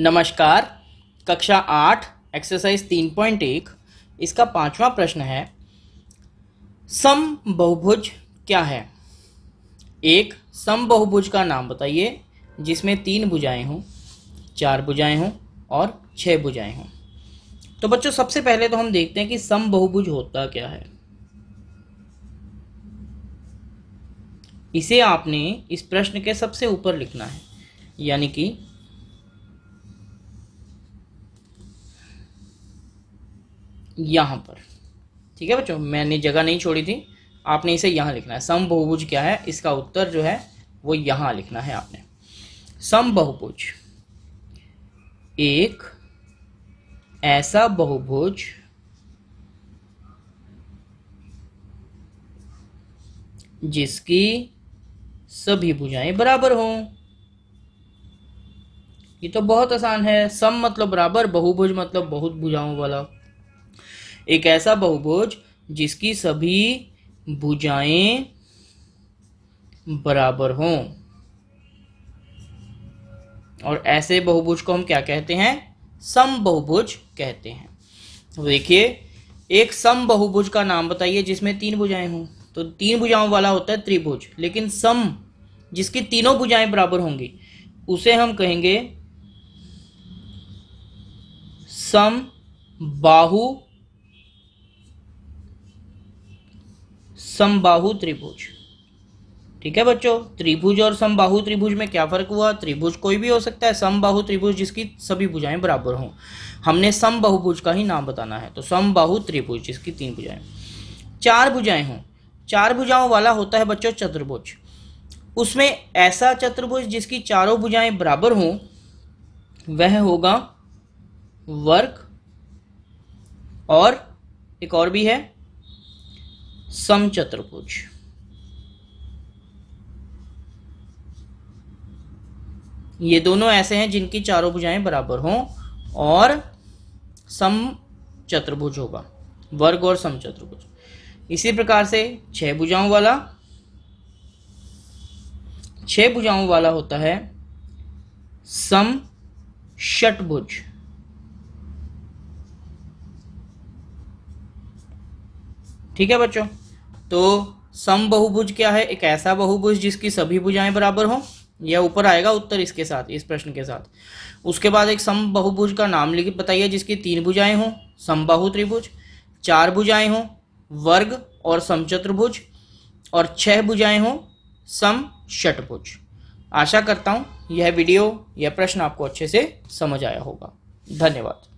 नमस्कार कक्षा आठ एक्सरसाइज तीन पॉइंट एक इसका पांचवा प्रश्न है सम बहुभुज क्या है एक सम बहुभुज का नाम बताइए जिसमें तीन भुजाएं हों चार भुजाएं हों और छह भुजाएं हों तो बच्चों सबसे पहले तो हम देखते हैं कि सम बहुभुज होता क्या है इसे आपने इस प्रश्न के सबसे ऊपर लिखना है यानी कि यहाँ पर ठीक है बच्चों मैंने जगह नहीं छोड़ी थी आपने इसे यहाँ लिखना है सम बहुभुज क्या है इसका उत्तर जो है वो यहाँ लिखना है आपने सम बहुभुज एक ऐसा बहुभुज जिसकी सभी भुजाएं बराबर हों ये तो बहुत आसान है सम मतलब बराबर बहुभुज मतलब बहुत भुजाओं वाला एक ऐसा बहुभुज जिसकी सभी भुजाएं बराबर हों और ऐसे बहुभुज को हम क्या कहते हैं सम बहुभुज कहते हैं तो देखिए एक सम बहुभुज का नाम बताइए जिसमें तीन भुजाएं हों तो तीन भुजाओं वाला होता है त्रिभुज लेकिन सम जिसकी तीनों भुजाएं बराबर होंगी उसे हम कहेंगे सम बाहु समबाहु त्रिभुज ठीक है बच्चों त्रिभुज और समबाहु त्रिभुज में क्या फर्क हुआ त्रिभुज कोई भी हो सकता है समबाहु त्रिभुज जिसकी सभी भुजाएं बराबर हों हमने समबाहुभुज का ही नाम बताना है तो समबाहु त्रिभुज जिसकी तीन भुजाएं चार भुजाएं हों चार भुजाओं वाला होता है बच्चों चतुर्भुज उसमें ऐसा चतुर्भुज जिसकी चारों भुजाएं बराबर हों वह होगा वर्ग और एक और भी है समचतुर्भुज ये दोनों ऐसे हैं जिनकी चारों भुजाएं बराबर हों और सम चतुर्भुज होगा वर्ग और सम चतुर्भुज इसी प्रकार से छह भुजाओं वाला छह भुजाओं वाला होता है सम षटभुज ठीक है बच्चों तो सम बहुभुज क्या है एक ऐसा बहुभुज जिसकी सभी भुजाएं बराबर हों यह ऊपर आएगा उत्तर इसके साथ इस प्रश्न के साथ उसके बाद एक सम बहुभुज का नाम लिख बताइए जिसकी तीन भुजाएं हों समबाहु त्रिभुज चार भुजाएं हों वर्ग और समचतुर्भुज और छह भुजाएं हों सम षटभुज आशा करता हूँ यह वीडियो यह प्रश्न आपको अच्छे से समझ आया होगा धन्यवाद